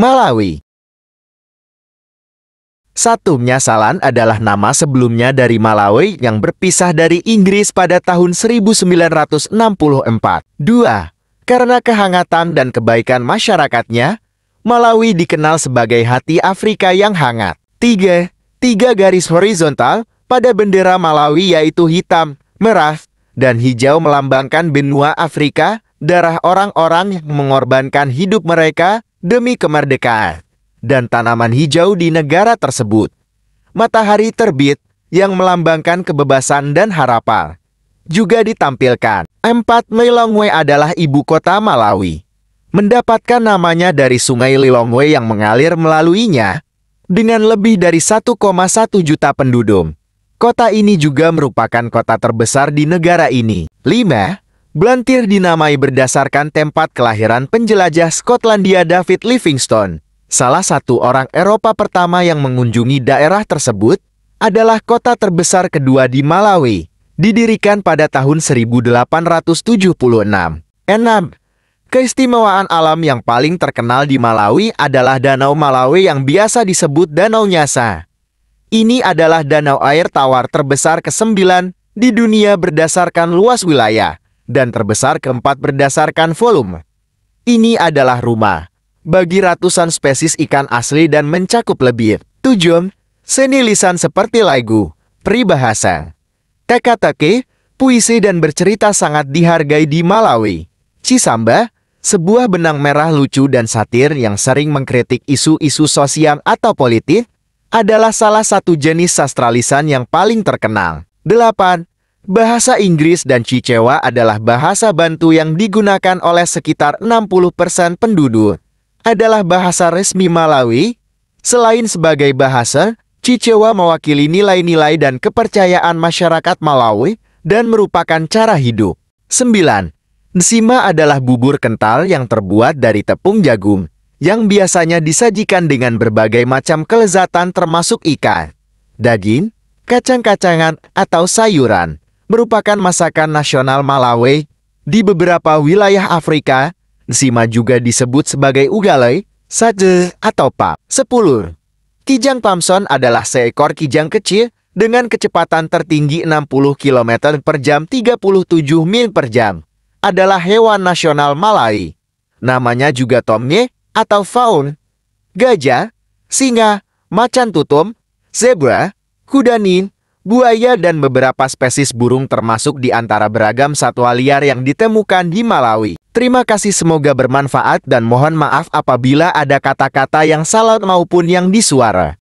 Malawi. Satu Nyasalan adalah nama sebelumnya dari Malawi yang berpisah dari Inggris pada tahun 1964. Dua, Karena kehangatan dan kebaikan masyarakatnya, Malawi dikenal sebagai hati Afrika yang hangat. Tiga, Tiga garis horizontal pada bendera Malawi yaitu hitam, merah, dan hijau melambangkan benua Afrika, darah orang-orang yang mengorbankan hidup mereka demi kemerdekaan dan tanaman hijau di negara tersebut. Matahari terbit yang melambangkan kebebasan dan harapan juga ditampilkan. Empat Lilongwe adalah ibu kota Malawi. Mendapatkan namanya dari sungai Lilongwe yang mengalir melaluinya. Dengan lebih dari 1,1 juta penduduk, kota ini juga merupakan kota terbesar di negara ini. 5. Blantyre dinamai berdasarkan tempat kelahiran penjelajah Skotlandia David Livingstone. Salah satu orang Eropa pertama yang mengunjungi daerah tersebut adalah kota terbesar kedua di Malawi, didirikan pada tahun 1876. Enam. Keistimewaan alam yang paling terkenal di Malawi adalah Danau Malawi yang biasa disebut Danau Nyasa. Ini adalah danau air tawar terbesar ke-9 di dunia berdasarkan luas wilayah dan terbesar keempat berdasarkan volume. Ini adalah rumah bagi ratusan spesies ikan asli dan mencakup lebih tujuh seni lisan seperti lagu, peribahasa, teka-teki, puisi dan bercerita sangat dihargai di Malawi. Cisamba, sebuah benang merah lucu dan satir yang sering mengkritik isu-isu sosial atau politik, adalah salah satu jenis sastra lisan yang paling terkenal. 8. Bahasa Inggris dan Cicewa adalah bahasa Bantu yang digunakan oleh sekitar 60% penduduk. Adalah bahasa resmi Malawi. Selain sebagai bahasa, Cicewa mewakili nilai-nilai dan kepercayaan masyarakat Malawi dan merupakan cara hidup. 9. Nsima adalah bubur kental yang terbuat dari tepung jagung, yang biasanya disajikan dengan berbagai macam kelezatan termasuk ikan, daging, kacang-kacangan, atau sayuran merupakan masakan nasional Malawi. Di beberapa wilayah Afrika, sima juga disebut sebagai ugalai, saje, atau pap. 10. Kijang Pamson adalah seekor kijang kecil dengan kecepatan tertinggi 60 km per jam 37 mil per jam. Adalah hewan nasional Malai. Namanya juga tomye atau faun. Gajah, singa, macan tutum, zebra, kudanin, buaya dan beberapa spesies burung termasuk di antara beragam satwa liar yang ditemukan di Malawi. Terima kasih semoga bermanfaat dan mohon maaf apabila ada kata-kata yang salah maupun yang disuara.